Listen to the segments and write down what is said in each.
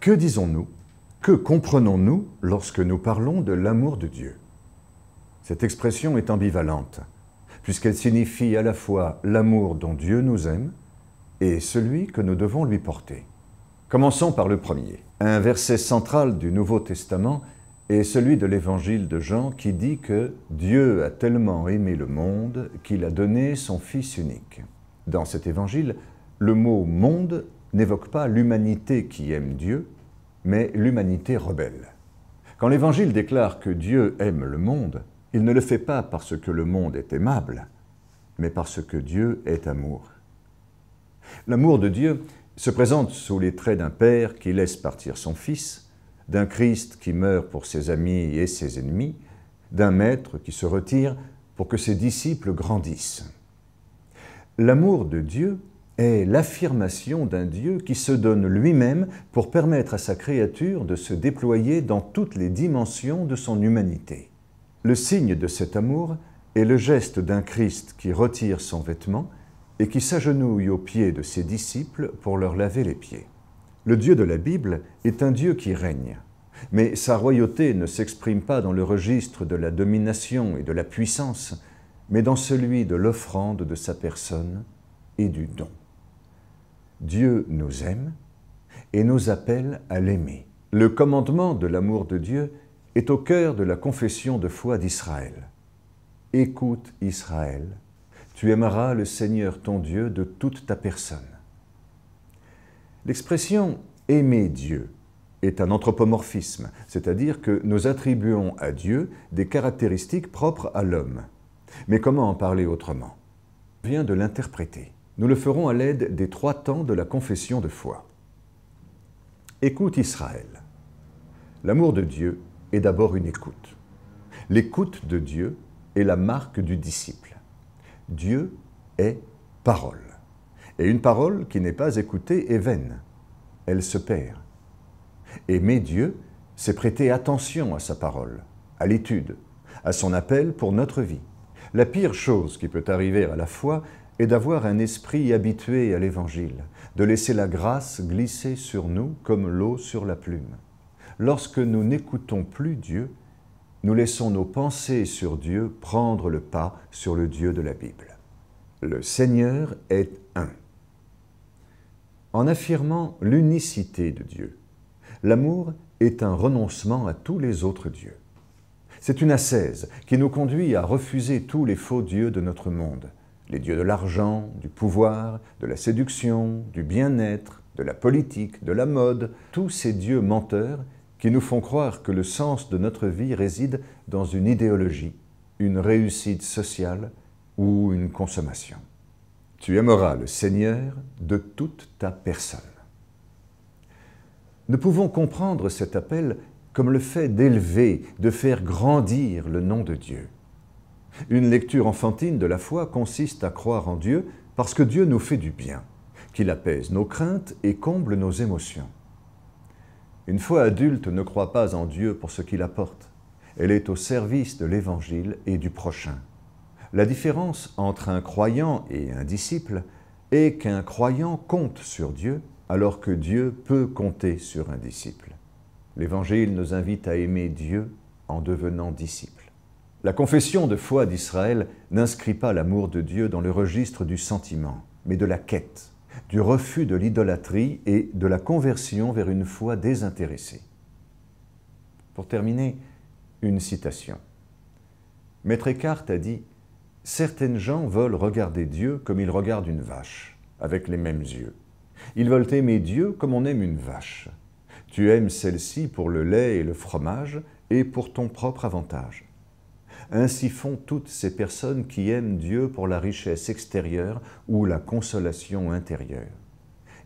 Que disons-nous Que comprenons-nous lorsque nous parlons de l'amour de Dieu Cette expression est ambivalente, puisqu'elle signifie à la fois l'amour dont Dieu nous aime et celui que nous devons lui porter. Commençons par le premier. Un verset central du Nouveau Testament est celui de l'évangile de Jean qui dit que Dieu a tellement aimé le monde qu'il a donné son Fils unique. Dans cet évangile, le mot monde n'évoque pas l'humanité qui aime Dieu, mais l'humanité rebelle. Quand l'Évangile déclare que Dieu aime le monde, il ne le fait pas parce que le monde est aimable, mais parce que Dieu est amour. L'amour de Dieu se présente sous les traits d'un Père qui laisse partir son Fils, d'un Christ qui meurt pour ses amis et ses ennemis, d'un Maître qui se retire pour que ses disciples grandissent. L'amour de Dieu est l'affirmation d'un Dieu qui se donne lui-même pour permettre à sa créature de se déployer dans toutes les dimensions de son humanité. Le signe de cet amour est le geste d'un Christ qui retire son vêtement et qui s'agenouille aux pieds de ses disciples pour leur laver les pieds. Le Dieu de la Bible est un Dieu qui règne, mais sa royauté ne s'exprime pas dans le registre de la domination et de la puissance, mais dans celui de l'offrande de sa personne et du don. Dieu nous aime et nous appelle à l'aimer. Le commandement de l'amour de Dieu est au cœur de la confession de foi d'Israël. Écoute Israël, tu aimeras le Seigneur ton Dieu de toute ta personne. L'expression aimer Dieu est un anthropomorphisme, c'est-à-dire que nous attribuons à Dieu des caractéristiques propres à l'homme. Mais comment en parler autrement Vient de l'interpréter. Nous le ferons à l'aide des trois temps de la confession de foi. Écoute Israël. L'amour de Dieu est d'abord une écoute. L'écoute de Dieu est la marque du disciple. Dieu est parole. Et une parole qui n'est pas écoutée est vaine. Elle se perd. Aimer Dieu, c'est prêter attention à sa parole, à l'étude, à son appel pour notre vie. La pire chose qui peut arriver à la foi, et d'avoir un esprit habitué à l'Évangile, de laisser la grâce glisser sur nous comme l'eau sur la plume. Lorsque nous n'écoutons plus Dieu, nous laissons nos pensées sur Dieu prendre le pas sur le Dieu de la Bible. Le Seigneur est un. En affirmant l'unicité de Dieu, l'amour est un renoncement à tous les autres dieux. C'est une ascèse qui nous conduit à refuser tous les faux dieux de notre monde, les dieux de l'argent, du pouvoir, de la séduction, du bien-être, de la politique, de la mode, tous ces dieux menteurs qui nous font croire que le sens de notre vie réside dans une idéologie, une réussite sociale ou une consommation. Tu aimeras le Seigneur de toute ta personne. Nous pouvons comprendre cet appel comme le fait d'élever, de faire grandir le nom de Dieu. Une lecture enfantine de la foi consiste à croire en Dieu parce que Dieu nous fait du bien, qu'il apaise nos craintes et comble nos émotions. Une foi adulte ne croit pas en Dieu pour ce qu'il apporte. Elle est au service de l'Évangile et du prochain. La différence entre un croyant et un disciple est qu'un croyant compte sur Dieu alors que Dieu peut compter sur un disciple. L'Évangile nous invite à aimer Dieu en devenant disciple. La confession de foi d'Israël n'inscrit pas l'amour de Dieu dans le registre du sentiment, mais de la quête, du refus de l'idolâtrie et de la conversion vers une foi désintéressée. Pour terminer, une citation. Maître Eckhart a dit Certaines gens veulent regarder Dieu comme ils regardent une vache, avec les mêmes yeux. Ils veulent aimer Dieu comme on aime une vache. Tu aimes celle-ci pour le lait et le fromage et pour ton propre avantage. Ainsi font toutes ces personnes qui aiment Dieu pour la richesse extérieure ou la consolation intérieure.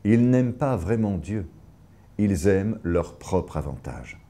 Ils n'aiment pas vraiment Dieu, ils aiment leur propre avantage.